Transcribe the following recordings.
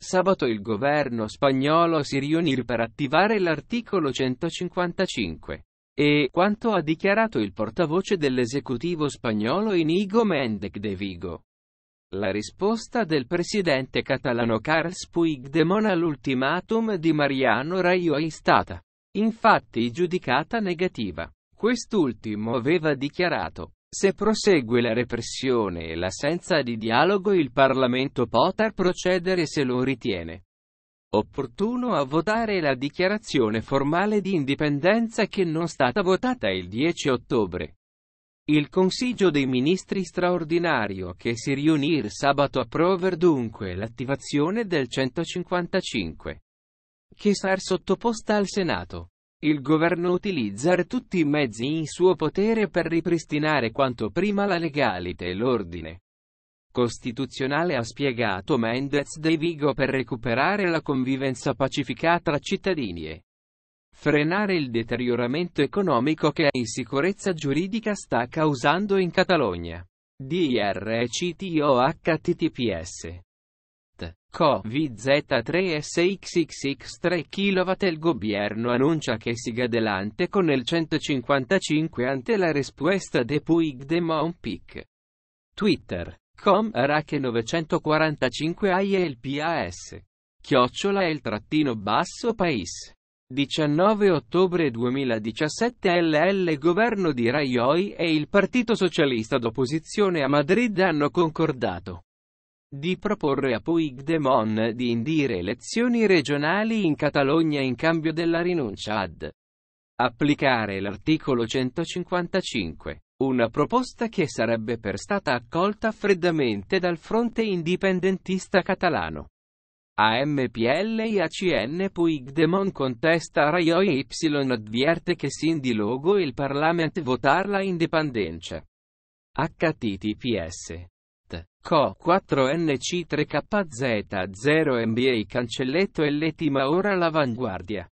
Sabato il governo spagnolo si riunì per attivare l'articolo 155. E, quanto ha dichiarato il portavoce dell'esecutivo spagnolo Inigo Mendec de Vigo. La risposta del presidente catalano Carles Puigdemont all'ultimatum di Mariano Rajoy è stata, infatti, giudicata negativa. Quest'ultimo aveva dichiarato, se prosegue la repressione e l'assenza di dialogo il Parlamento potrà procedere se lo ritiene opportuno a votare la dichiarazione formale di indipendenza che non è stata votata il 10 ottobre. Il Consiglio dei Ministri straordinario che si riunirà sabato approver dunque l'attivazione del 155, che sarà sottoposta al Senato. Il governo utilizza tutti i mezzi in suo potere per ripristinare quanto prima la legalità e l'ordine costituzionale ha spiegato Mendez De Vigo per recuperare la convivenza pacifica tra cittadini e frenare il deterioramento economico che insicurezza giuridica sta causando in Catalogna. DRCTOHTTPS Co. VZ3SXXX3 kW Il governo annuncia che siga delante con il 155 ante la risposta de Puig de Montpic. Twitter. Com. Rache 945 AIE PAS. Chiocciola e il trattino basso Pais. 19 ottobre 2017 LL Governo di Raioi e il Partito Socialista d'opposizione a Madrid hanno concordato di proporre a Puigdemont di indire elezioni regionali in Catalogna in cambio della rinuncia ad applicare l'articolo 155. Una proposta che sarebbe per stata accolta freddamente dal fronte indipendentista catalano. AMPL e ACN Puigdemont contesta Rajoy Y advierte che sin di logo il Parlament votarla indipendenza. HTTPS Co 4NC3KZ0MBA cancelletto LT ma ora l'avanguardia.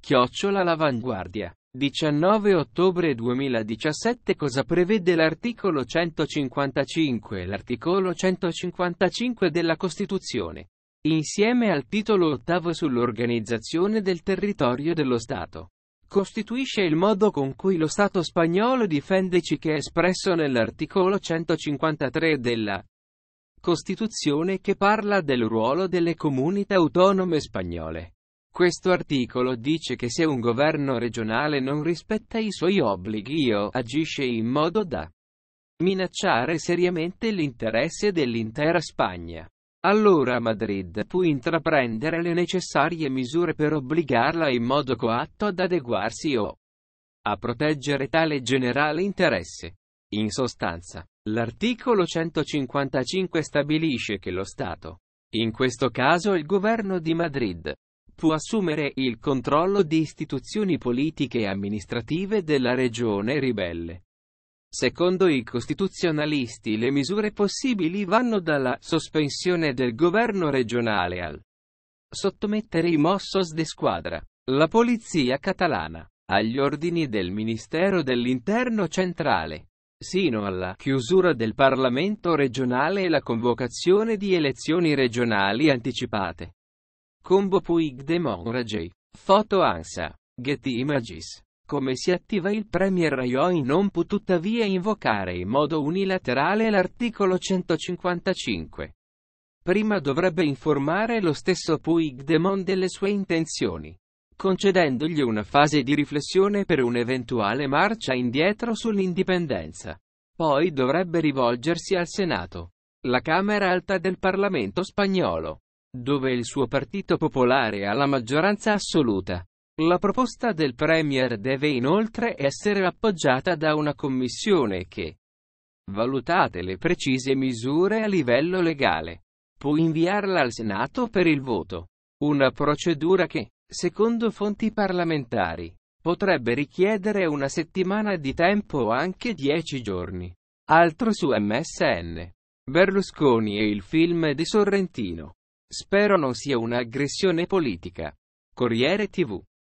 Chiocciola l'avanguardia. 19 ottobre 2017 cosa prevede l'articolo 155 e l'articolo 155 della Costituzione, insieme al titolo ottavo sull'organizzazione del territorio dello Stato costituisce il modo con cui lo Stato spagnolo difenderci che è espresso nell'articolo 153 della Costituzione che parla del ruolo delle comunità autonome spagnole. Questo articolo dice che se un governo regionale non rispetta i suoi obblighi o agisce in modo da minacciare seriamente l'interesse dell'intera Spagna, allora Madrid può intraprendere le necessarie misure per obbligarla in modo coatto ad adeguarsi o a proteggere tale generale interesse. In sostanza, l'articolo 155 stabilisce che lo Stato, in questo caso il governo di Madrid, può assumere il controllo di istituzioni politiche e amministrative della regione ribelle Secondo i costituzionalisti le misure possibili vanno dalla sospensione del governo regionale al sottomettere i Mossos de Squadra, la polizia catalana, agli ordini del Ministero dell'Interno centrale, sino alla chiusura del Parlamento regionale e la convocazione di elezioni regionali anticipate. Combo Puigdemont Ragei. Foto Ansa. Getty Images come si attiva il Premier Rajoy non può tuttavia invocare in modo unilaterale l'articolo 155. Prima dovrebbe informare lo stesso Puigdemont delle sue intenzioni, concedendogli una fase di riflessione per un'eventuale marcia indietro sull'indipendenza. Poi dovrebbe rivolgersi al Senato, la Camera alta del Parlamento spagnolo, dove il suo partito popolare ha la maggioranza assoluta la proposta del Premier deve inoltre essere appoggiata da una commissione che valutate le precise misure a livello legale. Può inviarla al Senato per il voto. Una procedura che, secondo fonti parlamentari, potrebbe richiedere una settimana di tempo o anche dieci giorni. Altro su MSN. Berlusconi e il film di Sorrentino. Spero non sia un'aggressione politica. Corriere TV.